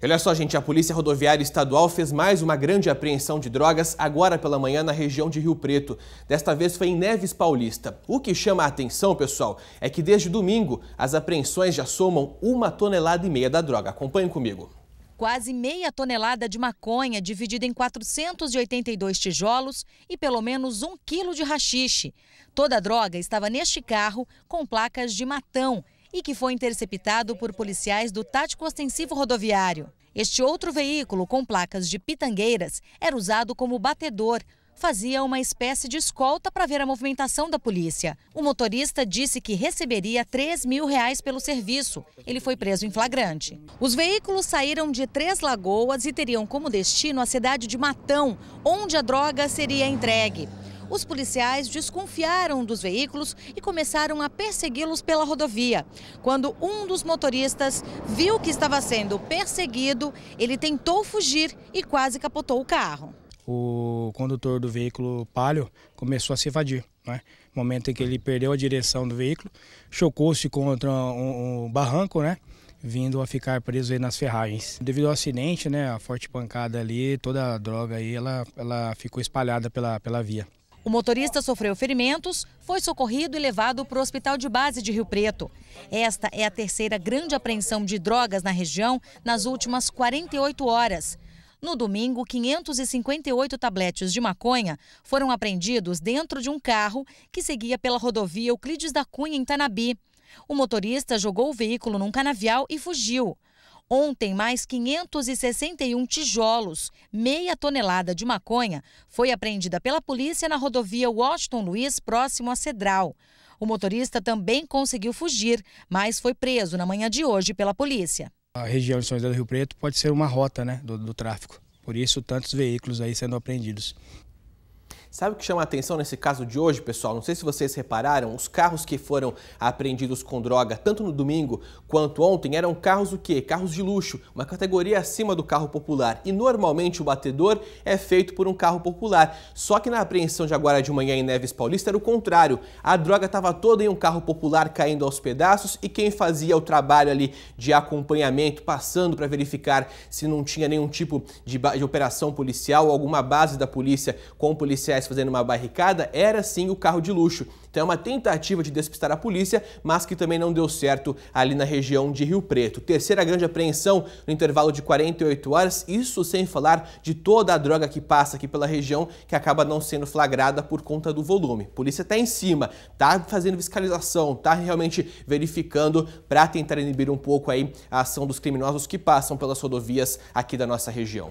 Olha só, gente, a Polícia Rodoviária Estadual fez mais uma grande apreensão de drogas agora pela manhã na região de Rio Preto. Desta vez foi em Neves Paulista. O que chama a atenção, pessoal, é que desde domingo as apreensões já somam uma tonelada e meia da droga. Acompanhe comigo. Quase meia tonelada de maconha dividida em 482 tijolos e pelo menos um quilo de rachixe. Toda a droga estava neste carro com placas de matão e que foi interceptado por policiais do Tático Ostensivo Rodoviário. Este outro veículo, com placas de pitangueiras, era usado como batedor. Fazia uma espécie de escolta para ver a movimentação da polícia. O motorista disse que receberia 3 mil reais pelo serviço. Ele foi preso em flagrante. Os veículos saíram de Três Lagoas e teriam como destino a cidade de Matão, onde a droga seria entregue. Os policiais desconfiaram dos veículos e começaram a persegui-los pela rodovia. Quando um dos motoristas viu que estava sendo perseguido, ele tentou fugir e quase capotou o carro. O condutor do veículo Palio começou a se evadir. Né? Momento em que ele perdeu a direção do veículo, chocou-se contra um, um barranco, né? vindo a ficar preso aí nas ferragens. Devido ao acidente, né, a forte pancada ali, toda a droga aí, ela, ela ficou espalhada pela, pela via. O motorista sofreu ferimentos, foi socorrido e levado para o hospital de base de Rio Preto. Esta é a terceira grande apreensão de drogas na região nas últimas 48 horas. No domingo, 558 tabletes de maconha foram apreendidos dentro de um carro que seguia pela rodovia Euclides da Cunha, em Tanabi. O motorista jogou o veículo num canavial e fugiu. Ontem, mais 561 tijolos, meia tonelada de maconha, foi apreendida pela polícia na rodovia Washington Luiz, próximo a Cedral. O motorista também conseguiu fugir, mas foi preso na manhã de hoje pela polícia. A região de São José do Rio Preto pode ser uma rota né, do, do tráfico, por isso tantos veículos aí sendo apreendidos. Sabe o que chama a atenção nesse caso de hoje, pessoal? Não sei se vocês repararam, os carros que foram apreendidos com droga, tanto no domingo quanto ontem, eram carros o quê? Carros de luxo, uma categoria acima do carro popular. E normalmente o batedor é feito por um carro popular. Só que na apreensão de agora de manhã em Neves Paulista era o contrário. A droga estava toda em um carro popular caindo aos pedaços e quem fazia o trabalho ali de acompanhamento, passando para verificar se não tinha nenhum tipo de, de operação policial, alguma base da polícia com policiais fazendo uma barricada era sim o carro de luxo. Então é uma tentativa de despistar a polícia, mas que também não deu certo ali na região de Rio Preto. Terceira grande apreensão no intervalo de 48 horas, isso sem falar de toda a droga que passa aqui pela região que acaba não sendo flagrada por conta do volume. A polícia está em cima, está fazendo fiscalização, está realmente verificando para tentar inibir um pouco aí a ação dos criminosos que passam pelas rodovias aqui da nossa região.